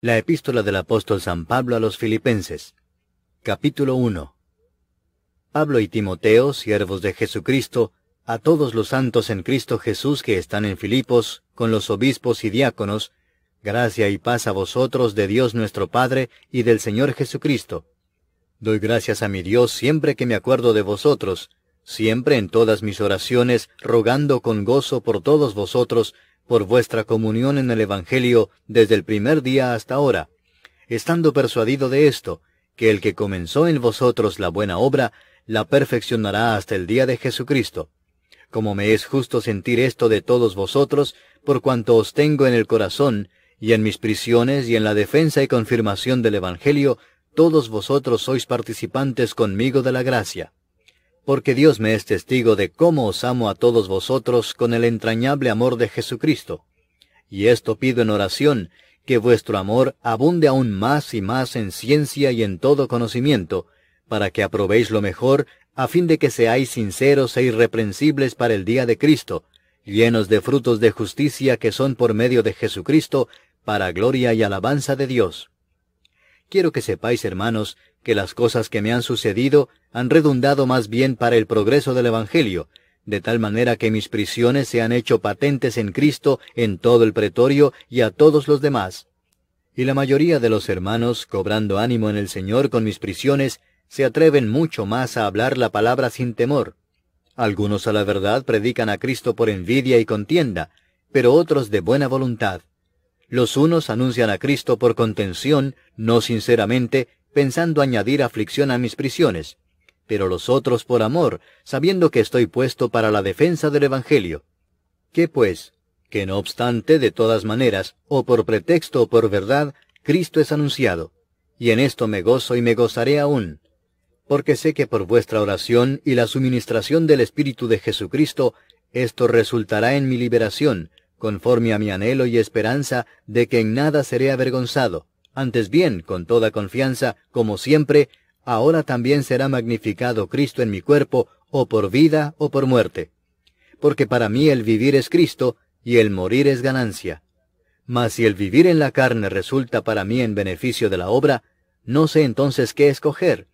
La epístola del apóstol San Pablo a los Filipenses. Capítulo 1. Pablo y Timoteo, siervos de Jesucristo, a todos los santos en Cristo Jesús que están en Filipos, con los obispos y diáconos, gracia y paz a vosotros de Dios nuestro Padre y del Señor Jesucristo. Doy gracias a mi Dios siempre que me acuerdo de vosotros, siempre en todas mis oraciones, rogando con gozo por todos vosotros, por vuestra comunión en el Evangelio desde el primer día hasta ahora, estando persuadido de esto, que el que comenzó en vosotros la buena obra, la perfeccionará hasta el día de Jesucristo. Como me es justo sentir esto de todos vosotros, por cuanto os tengo en el corazón, y en mis prisiones, y en la defensa y confirmación del Evangelio, todos vosotros sois participantes conmigo de la gracia porque Dios me es testigo de cómo os amo a todos vosotros con el entrañable amor de Jesucristo. Y esto pido en oración, que vuestro amor abunde aún más y más en ciencia y en todo conocimiento, para que aprobéis lo mejor, a fin de que seáis sinceros e irreprensibles para el día de Cristo, llenos de frutos de justicia que son por medio de Jesucristo, para gloria y alabanza de Dios. Quiero que sepáis, hermanos, que las cosas que me han sucedido han redundado más bien para el progreso del Evangelio, de tal manera que mis prisiones se han hecho patentes en Cristo en todo el pretorio y a todos los demás. Y la mayoría de los hermanos, cobrando ánimo en el Señor con mis prisiones, se atreven mucho más a hablar la palabra sin temor. Algunos a la verdad predican a Cristo por envidia y contienda, pero otros de buena voluntad. Los unos anuncian a Cristo por contención, no sinceramente, pensando añadir aflicción a mis prisiones, pero los otros por amor, sabiendo que estoy puesto para la defensa del Evangelio. ¿Qué pues? Que no obstante, de todas maneras, o por pretexto o por verdad, Cristo es anunciado, y en esto me gozo y me gozaré aún, porque sé que por vuestra oración y la suministración del Espíritu de Jesucristo, esto resultará en mi liberación, conforme a mi anhelo y esperanza de que en nada seré avergonzado antes bien, con toda confianza, como siempre, ahora también será magnificado Cristo en mi cuerpo, o por vida o por muerte. Porque para mí el vivir es Cristo y el morir es ganancia. Mas si el vivir en la carne resulta para mí en beneficio de la obra, no sé entonces qué escoger,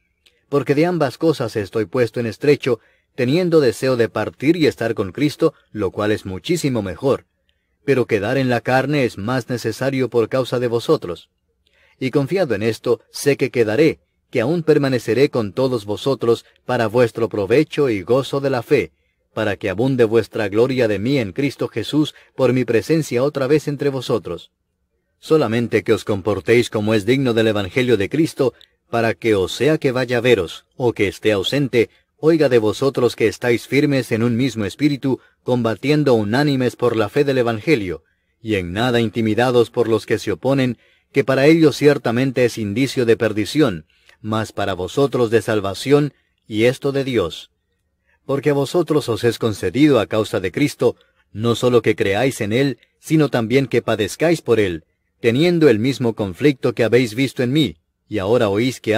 porque de ambas cosas estoy puesto en estrecho, teniendo deseo de partir y estar con Cristo, lo cual es muchísimo mejor. Pero quedar en la carne es más necesario por causa de vosotros y confiado en esto, sé que quedaré, que aún permaneceré con todos vosotros para vuestro provecho y gozo de la fe, para que abunde vuestra gloria de mí en Cristo Jesús por mi presencia otra vez entre vosotros. Solamente que os comportéis como es digno del Evangelio de Cristo, para que o sea que vaya a veros, o que esté ausente, oiga de vosotros que estáis firmes en un mismo espíritu, combatiendo unánimes por la fe del Evangelio, y en nada intimidados por los que se oponen, que para ellos ciertamente es indicio de perdición, mas para vosotros de salvación, y esto de Dios. Porque a vosotros os es concedido a causa de Cristo, no solo que creáis en Él, sino también que padezcáis por Él, teniendo el mismo conflicto que habéis visto en mí, y ahora oís que